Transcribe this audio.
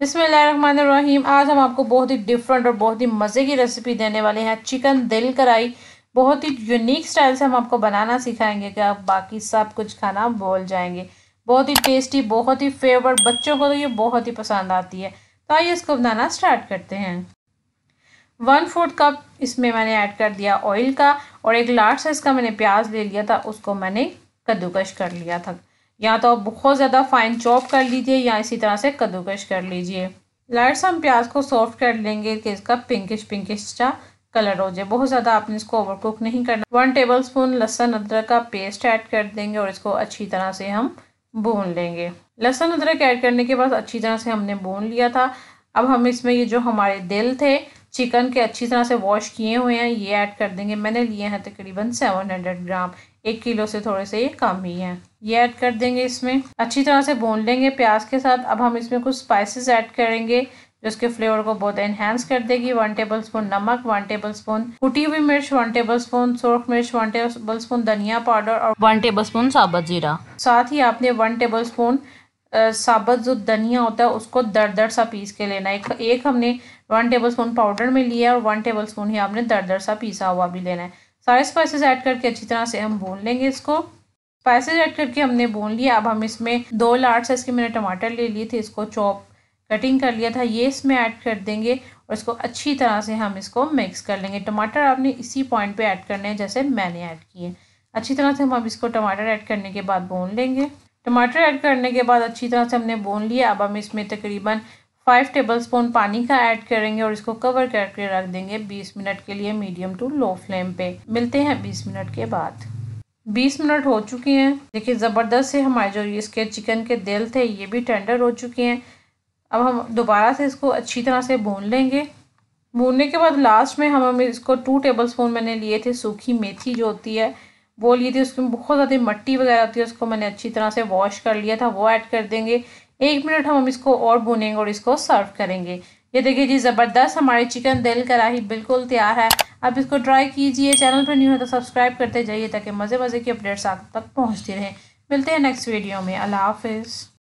बिसमीम आज हम आपको बहुत ही डिफरेंट और बहुत ही मज़े की रेसिपी देने वाले हैं चिकन दिल कराई बहुत ही यूनिक स्टाइल से हम आपको बनाना सिखाएंगे कि आप बाकी सब कुछ खाना भूल जाएंगे बहुत ही टेस्टी बहुत ही फेवरेट बच्चों को तो ये बहुत ही पसंद आती है तो आइए इसको बनाना स्टार्ट करते हैं वन फोर्थ कप इसमें मैंने ऐड कर दिया ऑयल का और एक लार्ज साइज़ का मैंने प्याज ले लिया था उसको मैंने कद्दूकश कर लिया था या तो आप बहुत ज़्यादा फाइन चॉप कर लीजिए या इसी तरह से कद्दूकश कर लीजिए लाइट हम प्याज को सॉफ्ट कर लेंगे कि इसका पिंकिश पिंकिश सा कलर हो जाए बहुत ज़्यादा आपने इसको ओवर कुक नहीं करना वन टेबल स्पून लहसन अदरक का पेस्ट ऐड कर देंगे और इसको अच्छी तरह से हम भून लेंगे लहसुन अदरक ऐड करने के बाद अच्छी तरह से हमने भून लिया था अब हम इसमें ये जो हमारे दिल थे चिकन के अच्छी तरह से वॉश किए हुए हैं ये ऐड कर देंगे मैंने लिए हैं तकरीबन सेवन हंड्रेड ग्राम एक किलो से थोड़े से ये कम ही है ये ऐड कर देंगे इसमें अच्छी तरह से भून लेंगे प्याज के साथ अब हम इसमें कुछ स्पाइसेस ऐड करेंगे जो इसके फ्लेवर को बहुत एनहेंस कर देगी वन टेबल स्पून नमक वन टेबल स्पून कुटी हुई मिर्च वन टेबल स्पून सुरख मिर्च वन टेबल स्पून धनिया पाउडर और वन टेबल स्पून साबत जीरा साथ ही आपने वन टेबल स्पून साबत जो धनिया होता है उसको दर दर सा पीस के लेना है एक, एक हमने वन टेबल स्पून पाउडर में लिया और वन टेबल स्पून ही आपने दर दर सा पीसा हुआ भी लेना है सारे स्पाइसेस ऐड करके अच्छी तरह से हम भून लेंगे इसको स्पाइसेस ऐड करके हमने भून लिया अब हम इसमें दो लार्ज साइज़ के मैंने टमाटर ले लिए थे इसको चॉप कटिंग कर लिया था ये इसमें ऐड कर देंगे और इसको अच्छी तरह से हम इसको मिक्स कर लेंगे टमाटर आपने इसी पॉइंट पे ऐड करने हैं जैसे मैंने ऐड किए अच्छी तरह से हम अब इसको टमाटर ऐड करने के बाद बोन लेंगे टमाटर ऐड करने के बाद अच्छी तरह से हमने बोन लिया अब हम इसमें तकरीबन फाइव टेबलस्पून पानी का ऐड करेंगे और इसको कवर करके रख देंगे बीस मिनट के लिए मीडियम टू लो फ्लेम पे मिलते हैं बीस मिनट के बाद बीस मिनट हो चुके हैं देखिए ज़बरदस्त से हमारे जो इसके चिकन के दिल थे ये भी टेंडर हो चुके हैं अब हम दोबारा से इसको अच्छी तरह से भून लेंगे भूनने के बाद लास्ट में हम हम इसको टू टेबल स्पून मैंने लिए थे सूखी मेथी जो होती है वो ली थी उसमें बहुत ज़्यादा मट्टी वगैरह होती है उसको मैंने अच्छी तरह से वॉश कर लिया था वो ऐड कर देंगे एक मिनट हम इसको और भुनेंगे और इसको सर्व करेंगे ये देखिए जी ज़बरदस्त हमारी चिकन दिल कराही बिल्कुल तैयार है अब इसको ट्राई कीजिए चैनल पर न्यू है तो सब्सक्राइब करते जाइए ताकि मज़े मज़े की अपडेट्स आप तक पहुँचती रहें मिलते हैं नेक्स्ट वीडियो में अल्लाह हाफिज़